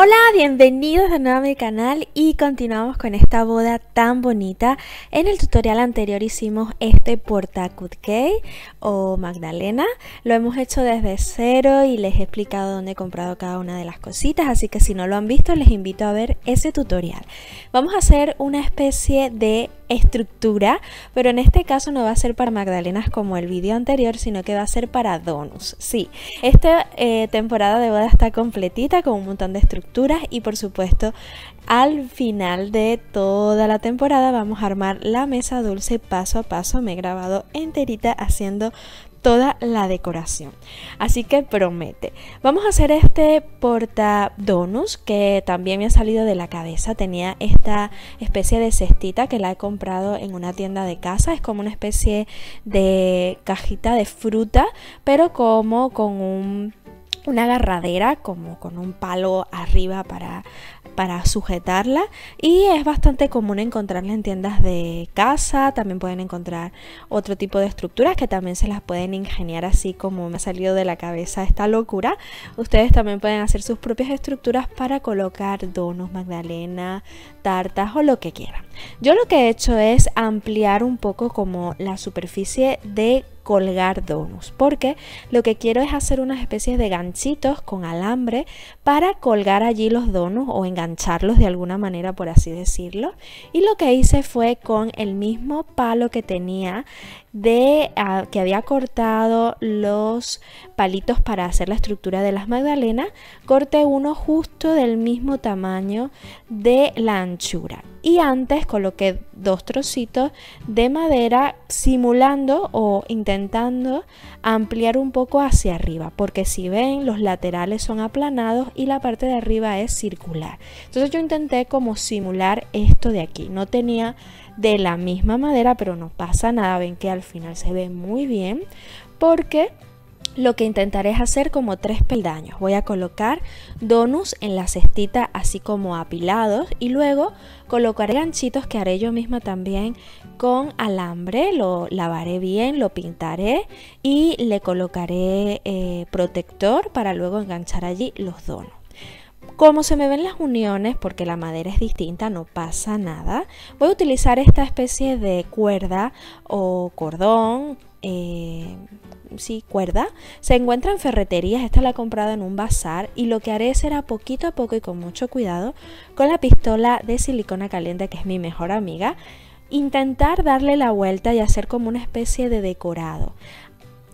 Hola, bienvenidos de nuevo a mi canal y continuamos con esta boda tan bonita. En el tutorial anterior hicimos este porta cupcake o magdalena. Lo hemos hecho desde cero y les he explicado dónde he comprado cada una de las cositas, así que si no lo han visto les invito a ver ese tutorial. Vamos a hacer una especie de estructura, pero en este caso no va a ser para magdalenas como el vídeo anterior, sino que va a ser para donuts. Sí, esta eh, temporada de boda está completita con un montón de estructuras y por supuesto al final de toda la temporada vamos a armar la mesa dulce paso a paso. Me he grabado enterita haciendo toda la decoración. Así que promete. Vamos a hacer este porta donuts que también me ha salido de la cabeza. Tenía esta especie de cestita que la he comprado en una tienda de casa. Es como una especie de cajita de fruta, pero como con un una agarradera como con un palo arriba para, para sujetarla y es bastante común encontrarla en tiendas de casa, también pueden encontrar otro tipo de estructuras que también se las pueden ingeniar así como me ha salido de la cabeza esta locura. Ustedes también pueden hacer sus propias estructuras para colocar donos, magdalena, tartas o lo que quieran. Yo lo que he hecho es ampliar un poco como la superficie de colgar donos porque lo que quiero es hacer unas especies de ganchitos con alambre para colgar allí los donos o engancharlos de alguna manera, por así decirlo. Y lo que hice fue con el mismo palo que tenía de ah, que había cortado los palitos para hacer la estructura de las magdalenas, corté uno justo del mismo tamaño de la anchura. Y antes coloqué dos trocitos de madera simulando o intentando ampliar un poco hacia arriba, porque si ven los laterales son aplanados y la parte de arriba es circular. Entonces yo intenté como simular esto de aquí, no tenía de la misma madera, pero no pasa nada, ven que al final se ve muy bien porque lo que intentaré es hacer como tres peldaños. Voy a colocar donus en la cestita así como apilados y luego colocaré ganchitos que haré yo misma también con alambre. Lo lavaré bien, lo pintaré y le colocaré eh, protector para luego enganchar allí los donos Como se me ven las uniones, porque la madera es distinta, no pasa nada. Voy a utilizar esta especie de cuerda o cordón eh, sí, cuerda, se encuentra en ferreterías, esta la he comprado en un bazar y lo que haré será poquito a poco y con mucho cuidado, con la pistola de silicona caliente que es mi mejor amiga, intentar darle la vuelta y hacer como una especie de decorado.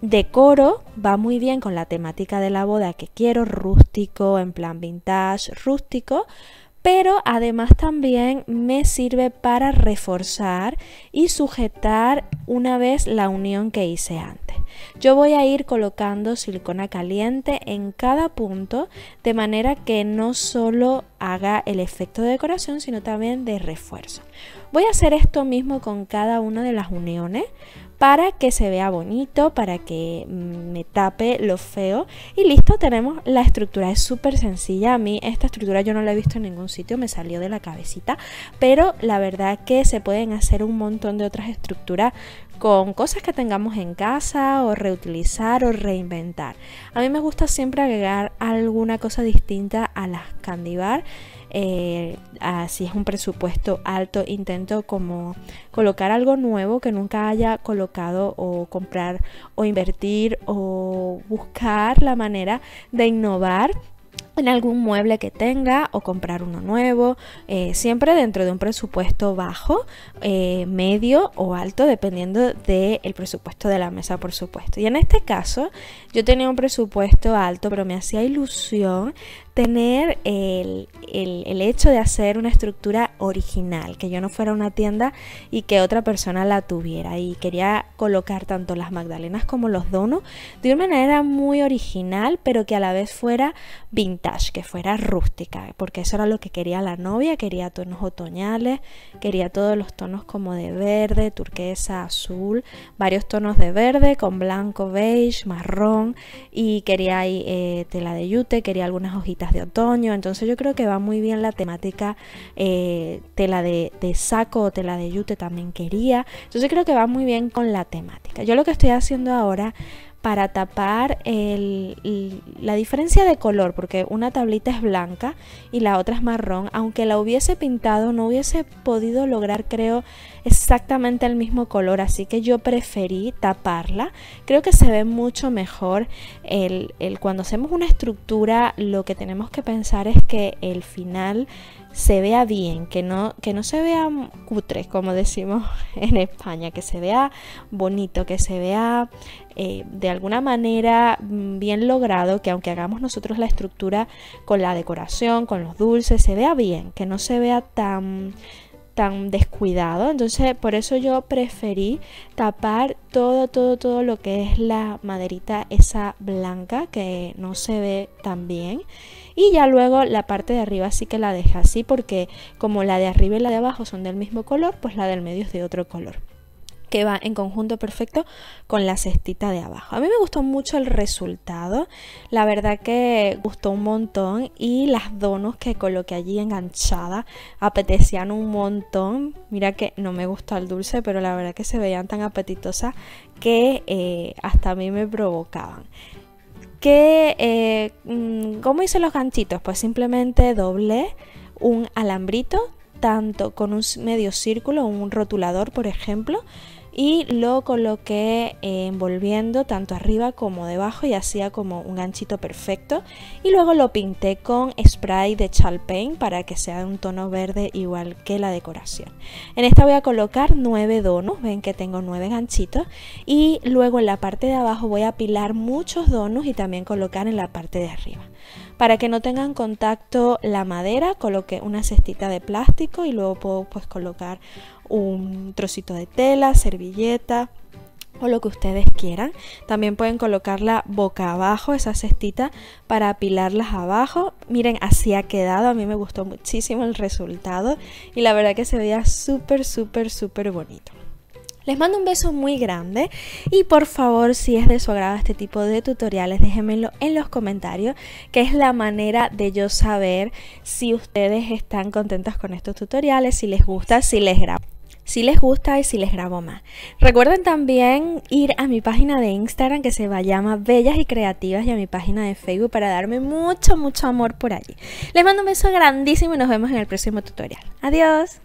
Decoro va muy bien con la temática de la boda que quiero, rústico, en plan vintage, rústico, pero además también me sirve para reforzar y sujetar una vez la unión que hice antes. Yo voy a ir colocando silicona caliente en cada punto de manera que no solo haga el efecto de decoración sino también de refuerzo. Voy a hacer esto mismo con cada una de las uniones para que se vea bonito, para que mm, me tape lo feo. Y listo, tenemos la estructura. Es súper sencilla. A mí esta estructura yo no la he visto en ningún sitio, me salió de la cabecita. Pero la verdad que se pueden hacer un montón de otras estructuras con cosas que tengamos en casa o reutilizar o reinventar. A mí me gusta siempre agregar alguna cosa distinta a las candibar eh, así es un presupuesto alto, intento como colocar algo nuevo que nunca haya colocado o comprar o invertir o buscar la manera de innovar en algún mueble que tenga o comprar uno nuevo, eh, siempre dentro de un presupuesto bajo, eh, medio o alto, dependiendo del presupuesto de la mesa, por supuesto. Y en este caso, yo tenía un presupuesto alto, pero me hacía ilusión tener el, el hecho de hacer una estructura original, que yo no fuera una tienda y que otra persona la tuviera. Y quería colocar tanto las magdalenas como los donos de una manera muy original, pero que a la vez fuera vintage, que fuera rústica, porque eso era lo que quería la novia, quería tonos otoñales, quería todos los tonos como de verde, turquesa, azul, varios tonos de verde con blanco, beige, marrón y quería eh, tela de yute, quería algunas hojitas de otoño, entonces yo creo que va muy bien la temática eh, tela de, de, saco o tela de yute también quería. Entonces creo que va muy bien con la temática. Yo lo que estoy haciendo ahora para tapar la diferencia de color, porque una tablita es blanca y la otra es marrón. Aunque la hubiese pintado, no hubiese podido lograr, creo, exactamente el mismo color, así que yo preferí taparla. Creo que se ve mucho mejor el, cuando hacemos una estructura, lo que tenemos que pensar es que el final se vea bien, que no, que no se vea cutre, como decimos en España, que se vea bonito, que se vea eh, de alguna manera mm, bien logrado que aunque hagamos nosotros la estructura con la decoración, con los dulces, se vea bien, que no se vea tan tan descuidado. Entonces, por eso yo preferí tapar todo, todo, todo lo que es la maderita esa blanca que no se ve tan bien. Y ya luego la parte de arriba sí que la deja así porque como la de arriba y la de abajo son del mismo color, pues la del medio es de otro color que va en conjunto perfecto con la cestita de abajo. A mí me gustó mucho el resultado, la verdad que gustó un montón y las donos que coloqué allí enganchadas apetecían un montón. Mira que no me gustó el dulce, pero la verdad que se veían tan apetitosas que eh, hasta a mí me provocaban. Eh, mm, ¿Cómo hice los ganchitos? Pues simplemente doblé un alambrito tanto con un medio círculo, un rotulador, por ejemplo, y lo coloqué eh, envolviendo tanto arriba como debajo y hacía como un ganchito perfecto y luego lo pinté con spray de chalpain para que sea de un tono verde igual que la decoración en esta voy a colocar nueve donos ven que tengo nueve ganchitos y luego en la parte de abajo voy a apilar muchos donos y también colocar en la parte de arriba para que no tengan contacto la madera, coloqué una cestita de plástico y luego puedo pues colocar un trocito de tela, servilleta o lo que ustedes quieran. También pueden colocarla boca abajo, esa cestita, para apilarlas abajo. Miren, así ha quedado. A mí me gustó muchísimo el resultado y la verdad que se veía súper, súper, súper bonito. Les mando un beso muy grande y por favor si es de su agrado este tipo de tutoriales déjenmelo en los comentarios que es la manera de yo saber si ustedes están contentos con estos tutoriales, si les gusta, si les grabo si les gusta y si les grabo más. Recuerden también ir a mi página de Instagram que se llama Bellas y Creativas y a mi página de Facebook para darme mucho, mucho amor por allí. Les mando un beso grandísimo y nos vemos en el próximo tutorial. Adiós.